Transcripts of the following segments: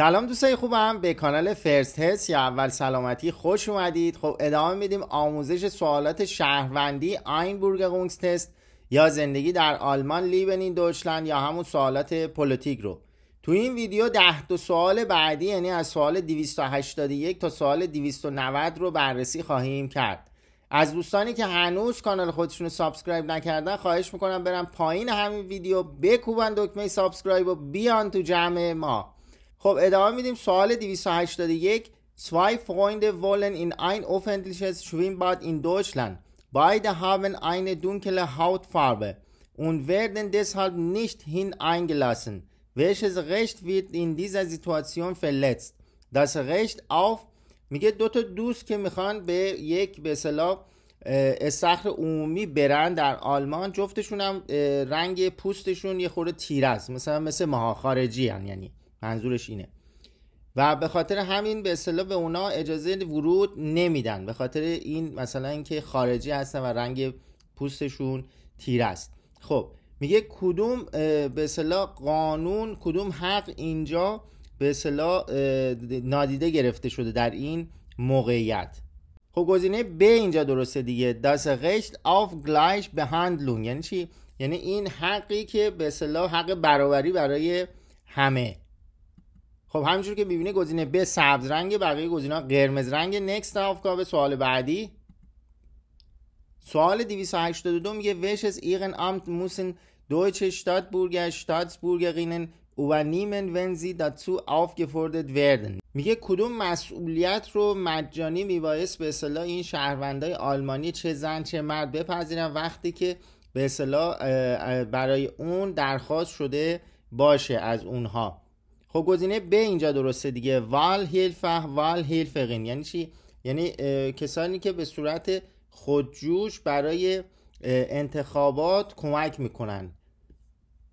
سلام دوستای خوبم به کانال فرست هست یا اول سلامتی خوش اومدید خب ادامه میدیم آموزش سوالات شهروندی آینبورگ تست یا زندگی در آلمان لیبنین دوچلند یا همون سوالات پلیتیک رو تو این ویدیو ده دو سوال بعدی یعنی از سوال 281 تا سوال 290 رو بررسی خواهیم کرد از دوستانی که هنوز کانال خودشون رو سابسکرایب نکردن خواهش میکنم برم پایین همین ویدیو بکوبن دکمه سابسکرایب و بیان تو جمع ما خب ادامه میدیم سوال 281 Zwei Freunde wollen in ein öffentliches Schwimmbad in Deutschland. Beide haben eine dunkle Hautfarbe und werden deshalb nicht hineingelassen. Welches Recht wird in dieser Situation verletzt? Das Recht auf میگه دو تا دوست که میخوان به یک به اصطلاح استخر عمومی برن در آلمان جفتشون هم رنگ پوستشون یه خورده تیره است مثلا مثل ماها خارجی هن یعنی منظورش اینه و به خاطر همین به اصطلاح به اونا اجازه ورود نمیدن به خاطر این مثلا اینکه خارجی هستن و رنگ پوستشون تیر است خب میگه کدوم به اصطلاح قانون کدوم حق اینجا به اصطلاح نادیده گرفته شده در این موقعیت خب گزینه ب اینجا درسته دیگه داس آف گلایش به هندلون یعنی چی یعنی این حقی که به اصطلاح حق برابری برای همه خب همینجور که میبینی گزینه ب سبز رنگ بقیه گزینه قرمز رنگ نکست آفکا به سوال بعدی سوال 282 میگه از ایغن امت موسن دویچه شتادبورگ شتادسبورگرینن و نیمن ونزی داتسو aufgefordert وردن میگه کدوم مسئولیت رو مجانی میبایست به اصطلاح این شهروندای آلمانی چه زن چه مرد بپذیرن وقتی که به اصطلاح برای اون درخواست شده باشه از اونها خب گزینه ب اینجا درسته دیگه وال هیلفه وال هیلفقین یعنی چی یعنی کسانی که به صورت خودجوش برای انتخابات کمک میکنن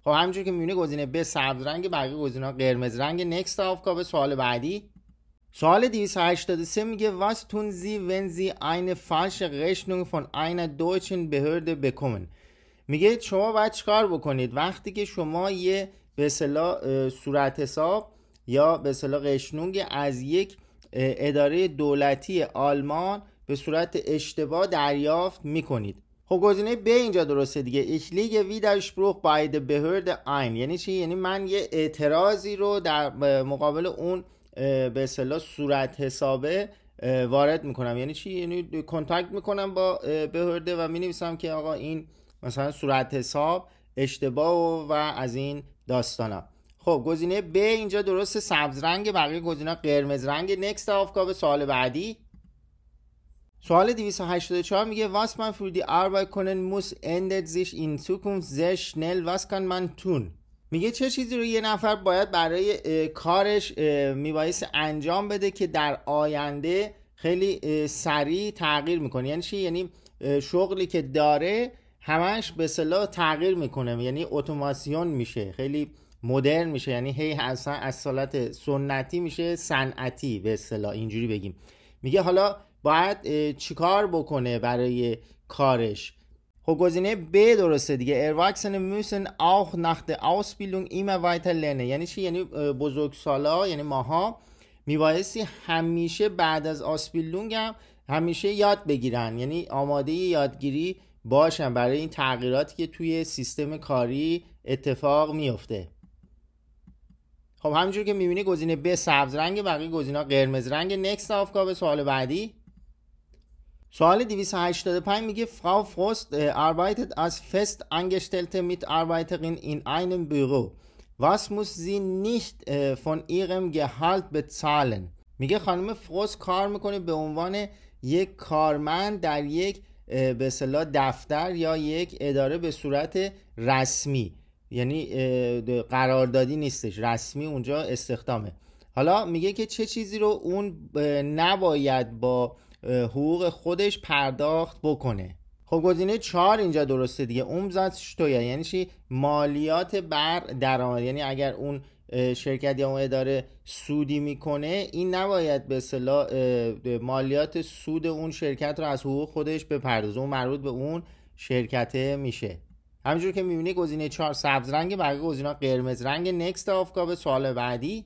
خب همینجور که میبینی گزینه ب سبز رنگ بقیه گزینه ها قرمز رنگ نکست آفکا به سوال بعدی سوال 283 میگه واس تون زی ون زی این فالش قشنون فون این دویچن بهرده بکومن میگه شما باید چکار بکنید وقتی که شما یه به اصطلاح صورت حساب یا به اصطلاح قشنونگ از یک اداره دولتی آلمان به صورت اشتباه دریافت میکنید خب گزینه به اینجا درسته دیگه ایش لیگ شبروخ باید بهرد این یعنی چی یعنی من یه اعتراضی رو در مقابل اون به اصطلاح صورت حسابه وارد میکنم یعنی چی یعنی کنتاکت میکنم با بهرده و مینویسم که آقا این مثلا صورت حساب اشتباه و از این داستانا خب گزینه ب اینجا درست سبز رنگ بقیه گزینه قرمز رنگ نکست آفکا به سوال بعدی سوال 284 میگه واس من فرودی بای کنن موس اندت زیش این سوکون زش نل واس من تون میگه چه چیزی رو یه نفر باید برای کارش میبایست انجام بده که در آینده خیلی سریع تغییر میکنه یعنی چی یعنی شغلی که داره همش به صلاح تغییر میکنه یعنی اتوماسیون میشه خیلی مدرن میشه یعنی هی اصلا از سنتی میشه صنعتی به صلاح، اینجوری بگیم میگه حالا باید چیکار بکنه برای کارش خب گزینه ب درسته دیگه ارواکسن میسن auch nach der Ausbildung immer weiter یعنی چی یعنی بزرگسالا یعنی ماها میبایستی همیشه بعد از آسپیلونگ هم همیشه یاد بگیرن یعنی آماده یادگیری باشن برای این تغییراتی که توی سیستم کاری اتفاق میفته خب همینجور که میبینی گزینه ب سبز رنگ بقیه گزینه قرمز رنگ نکست آفکا به سوال بعدی سوال 285 میگه Frau Frost eh, arbeitet als festangestellte Mitarbeiterin in einem Büro. Was muss sie nicht eh, von ihrem Gehalt bezahlen? میگه خانم فروست کار میکنه به عنوان یک کارمند در یک به اصطلاح دفتر یا یک اداره به صورت رسمی یعنی قراردادی نیستش رسمی اونجا استخدامه حالا میگه که چه چیزی رو اون نباید با حقوق خودش پرداخت بکنه خب گزینه چهار اینجا درسته دیگه اومزات شتویا یعنی چی مالیات بر درآمد یعنی اگر اون شرکت یا اون اداره سودی میکنه این نباید به مالیات سود اون شرکت رو از حقوق خودش بپردازه اون مربوط به اون شرکته میشه همینجور که میبینی گزینه چهار سبز رنگ بقیه گزینه قرمز رنگ نکست آفکا به سوال بعدی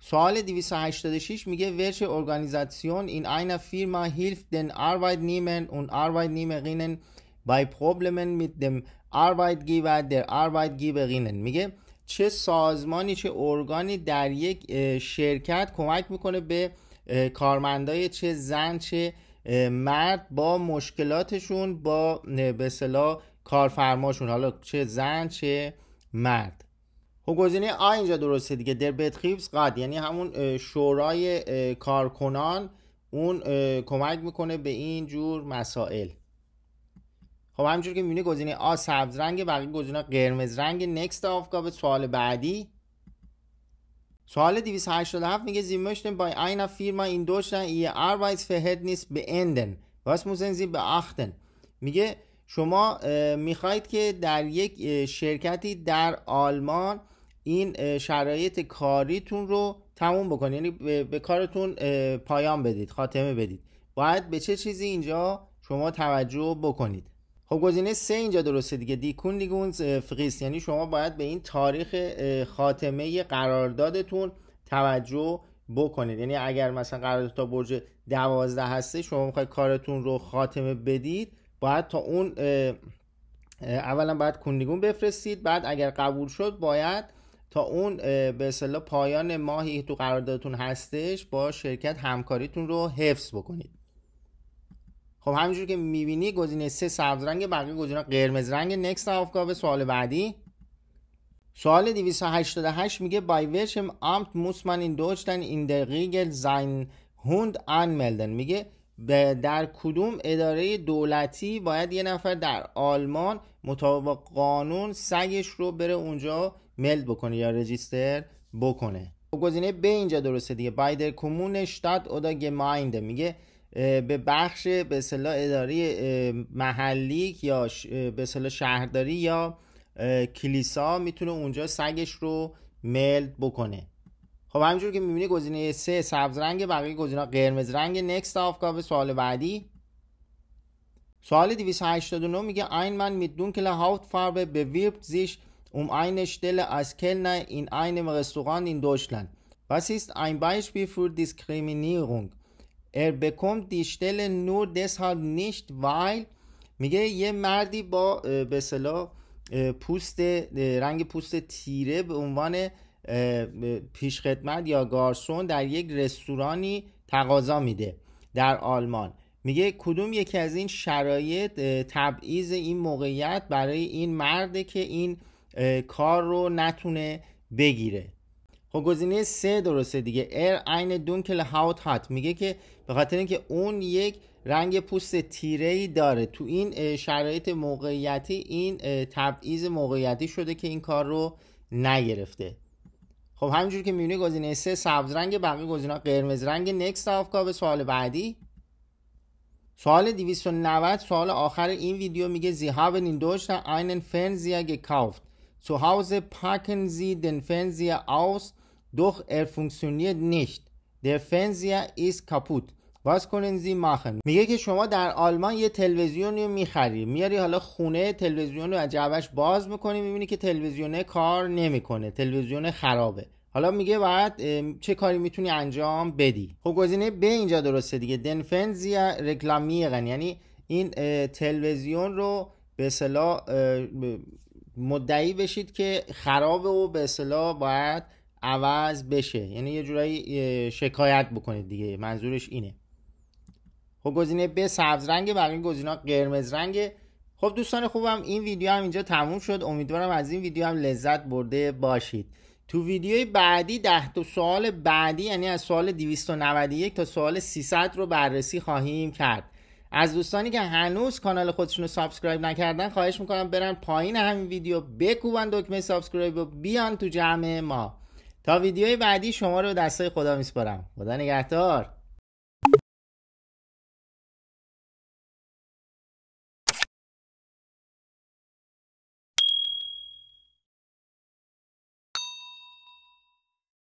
سوال 286 میگه وچ ارگانیزاسیون این اینا فیرما هیلف دن Arbeitnehmern und Arbeitnehmerinnen bei Problemen mit dem Arbeitgeber der غینن میگه چه سازمانی چه ارگانی در یک شرکت کمک میکنه به کارمندای چه زن چه مرد با مشکلاتشون با به صلاح کارفرماشون حالا چه زن چه مرد خب گزینه آ اینجا درسته دیگه در بیت خیبس قد یعنی همون شورای کارکنان اون کمک میکنه به این جور مسائل خب همینجور که میبینی گزینه آ سبز رنگ بقیه گزینه قرمز رنگ نکست آفگاه به سوال بعدی سوال 287 میگه زی möchten این einer ایه فهد نیست به اندن. واس موزن زی به اختن میگه شما میخواید که در یک شرکتی در آلمان این شرایط کاریتون رو تموم بکنید یعنی به،, کارتون پایان بدید خاتمه بدید باید به چه چیزی اینجا شما توجه بکنید خب گزینه سه اینجا درسته دیگه دیکون دیگونز فقیست یعنی شما باید به این تاریخ خاتمه قراردادتون توجه بکنید یعنی اگر مثلا قرارداد تا برج دوازده هسته شما میخواید کارتون رو خاتمه بدید باید تا اون اولا باید کندیگون بفرستید بعد اگر قبول شد باید تا اون به اصطلاح پایان ماهی تو قراردادتون هستش با شرکت همکاریتون رو حفظ بکنید خب همینجور که میبینی گزینه سه سبز رنگ بقیه گزینه قرمز رنگ نکست آفکا به سوال بعدی سوال 288 میگه بای ویشم امت موسمن این دوشتن این در زین هوند آن میگه در کدوم اداره دولتی باید یه نفر در آلمان مطابق قانون سگش رو بره اونجا ملد بکنه یا رجیستر بکنه گزینه به اینجا درسته دیگه بایدر کمون شتاد اودا گماینده میگه به بخش به اصطلاح اداری محلی یا به اصطلاح شهرداری یا کلیسا میتونه اونجا سگش رو ملد بکنه خب همینجور که میبینی گزینه سه سبز رنگ بقیه گزینه قرمز رنگ نکست آفکا سوال بعدی سوال 289 میگه این من میدون که لهاوت فاربه به ویرپ زیش um eine Stelle als Kellner in einem Restaurant in Deutschland. Was ist ein Beispiel für Diskriminierung? Er bekommt die Stelle nur deshalb nicht, weil میگه یه مردی با به صلاح پوست رنگ پوست تیره به عنوان پیشخدمت یا گارسون در یک رستورانی تقاضا میده در آلمان میگه کدوم یکی از این شرایط تبعیض این موقعیت برای این مرده که این کار رو نتونه بگیره خب گزینه سه درسته دیگه ار عین دونکل هاوت هات میگه که به خاطر اینکه اون یک رنگ پوست تیره ای داره تو این شرایط موقعیتی این تبعیض موقعیتی شده که این کار رو نگرفته خب همینجور که میبینی گزینه سه سبز رنگ بقیه گزینه قرمز رنگ نکست کا به سوال بعدی سوال 290 سوال آخر این ویدیو میگه زی هاون این دوشت einen Fernseher zu Hause packen Sie den Fernseher aus, doch er funktioniert nicht. Der Fernseher ist kaputt. was können Sie machen میگه که شما در آلمان یه تلویزیونی رو میخری میاری حالا خونه تلویزیون رو عجبش باز میکنی میبینی که تلویزیونه کار نمیکنه تلویزیون خرابه حالا میگه بعد چه کاری میتونی انجام بدی خب گزینه به اینجا درسته دیگه دنفنزیا رکلامیغن یعنی این تلویزیون رو به صلاح مدعی بشید که خرابه و به اصطلاح باید عوض بشه یعنی یه جورایی شکایت بکنید دیگه منظورش اینه خب گزینه به سبز رنگ بقیه گزینه قرمز رنگ خب دوستان خوبم این ویدیو هم اینجا تموم شد امیدوارم از این ویدیو هم لذت برده باشید تو ویدیوی بعدی ده تا سوال بعدی یعنی از سوال 291 تا سوال 300 رو بررسی خواهیم کرد از دوستانی که هنوز کانال خودشون رو سابسکرایب نکردن خواهش میکنم برن پایین همین ویدیو بکوبن دکمه سابسکرایب و بیان تو جمع ما تا ویدیوی بعدی شما رو دستای خدا میسپارم خدا نگهدار